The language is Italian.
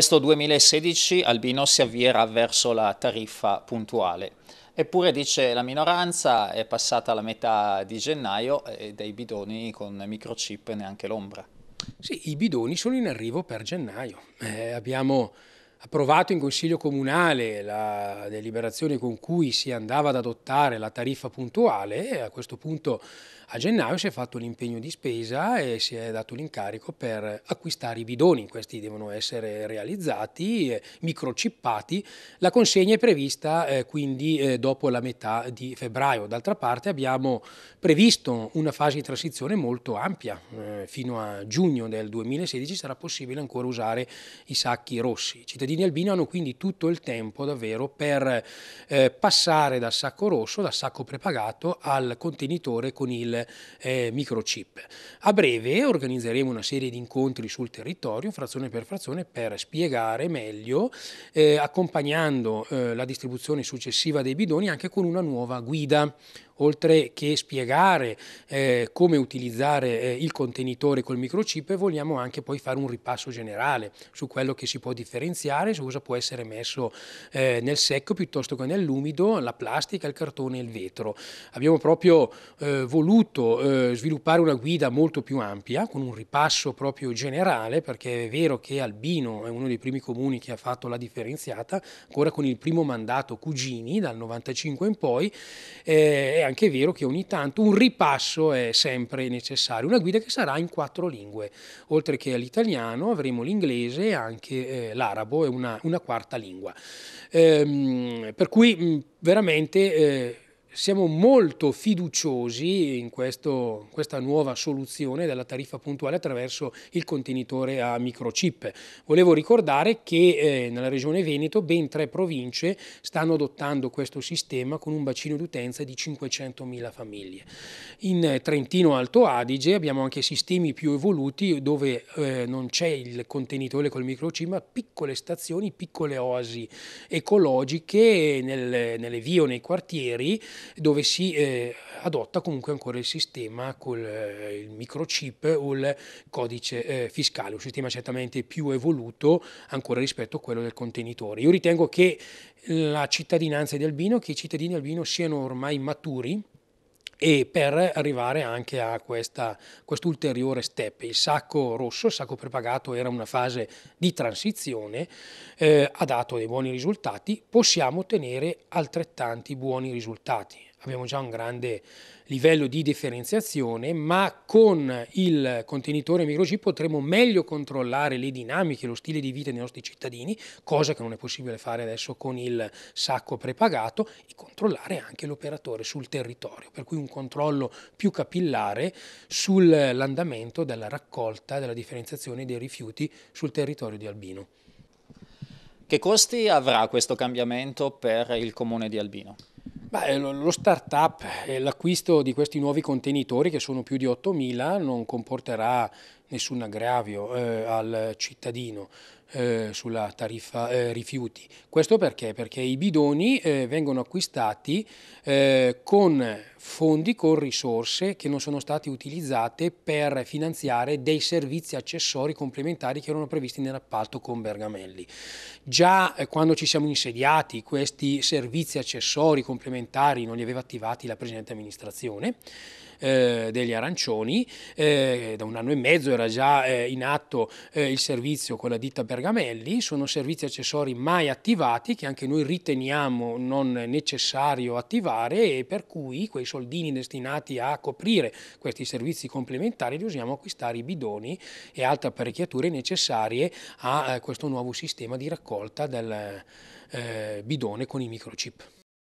Questo 2016 Albino si avvierà verso la tariffa puntuale. Eppure, dice la minoranza, è passata la metà di gennaio eh, e dei bidoni con microchip neanche l'ombra. Sì, i bidoni sono in arrivo per gennaio. Eh, abbiamo approvato in Consiglio Comunale la deliberazione con cui si andava ad adottare la tariffa puntuale e a questo punto a gennaio si è fatto l'impegno di spesa e si è dato l'incarico per acquistare i bidoni, questi devono essere realizzati, eh, microchippati. La consegna è prevista eh, quindi eh, dopo la metà di febbraio. D'altra parte abbiamo previsto una fase di transizione molto ampia, eh, fino a giugno del 2016 sarà possibile ancora usare i sacchi rossi. I cittadini albini hanno quindi tutto il tempo davvero per eh, passare dal sacco rosso, dal sacco prepagato al contenitore con il eh, microchip. A breve organizzeremo una serie di incontri sul territorio, frazione per frazione, per spiegare meglio, eh, accompagnando eh, la distribuzione successiva dei bidoni anche con una nuova guida oltre che spiegare eh, come utilizzare eh, il contenitore col microchip, vogliamo anche poi fare un ripasso generale su quello che si può differenziare, su cosa può essere messo eh, nel secco piuttosto che nell'umido, la plastica, il cartone e il vetro. Abbiamo proprio eh, voluto dovuto eh, sviluppare una guida molto più ampia, con un ripasso proprio generale, perché è vero che Albino è uno dei primi comuni che ha fatto la differenziata, ancora con il primo mandato Cugini dal 95 in poi, eh, è anche vero che ogni tanto un ripasso è sempre necessario, una guida che sarà in quattro lingue, oltre che all'italiano avremo l'inglese e anche eh, l'arabo è una, una, quarta lingua. Ehm, per cui mh, veramente eh, siamo molto fiduciosi in, questo, questa nuova soluzione della tariffa puntuale attraverso il contenitore a microchip. Volevo ricordare che eh, nella regione Veneto ben tre province stanno adottando questo sistema con un bacino d'utenza di 500.000 famiglie. In Trentino Alto Adige abbiamo anche sistemi più evoluti dove eh, non c'è il contenitore col microchip ma piccole stazioni, piccole oasi ecologiche nel, nelle vie o nei quartieri dove si eh, adotta comunque ancora il sistema con eh, il microchip o il codice eh, fiscale, un sistema certamente più evoluto ancora rispetto a quello del contenitore. Io ritengo che la cittadinanza di Albino, che i cittadini di Albino siano ormai maturi e per arrivare anche a questo ulteriore step. Il sacco rosso, il sacco prepagato era una fase di transizione, eh, ha dato dei buoni risultati, possiamo ottenere altrettanti buoni risultati abbiamo già un grande livello di differenziazione, ma con il contenitore MicroG potremo meglio controllare le dinamiche, lo stile di vita dei nostri cittadini, cosa che non è possibile fare adesso con il sacco prepagato, e controllare anche l'operatore sul territorio, per cui un controllo più capillare sull'andamento della raccolta, della differenziazione dei rifiuti sul territorio di Albino. Che costi avrà questo cambiamento per il comune di Albino? Beh, lo start-up e l'acquisto di questi nuovi contenitori, che sono più di 8.000, non comporterà nessun aggravio eh, al cittadino eh, sulla tariffa eh, rifiuti. Questo perché? Perché i bidoni eh, vengono acquistati eh, con fondi, con risorse che non sono state utilizzate per finanziare dei servizi accessori complementari che erano previsti nell'appalto con Bergamelli. Già eh, quando ci siamo insediati questi servizi accessori complementari non li aveva attivati la presente amministrazione eh, degli arancioni, eh, da un anno e mezzo era già eh, in atto eh, il servizio con la ditta Bergamelli, sono servizi accessori mai attivati che anche noi riteniamo non necessario attivare e per cui quei soldini destinati a coprire questi servizi complementari li usiamo a acquistare i bidoni e altre apparecchiature necessarie a eh, questo nuovo sistema di raccolta del eh, bidone con i microchip.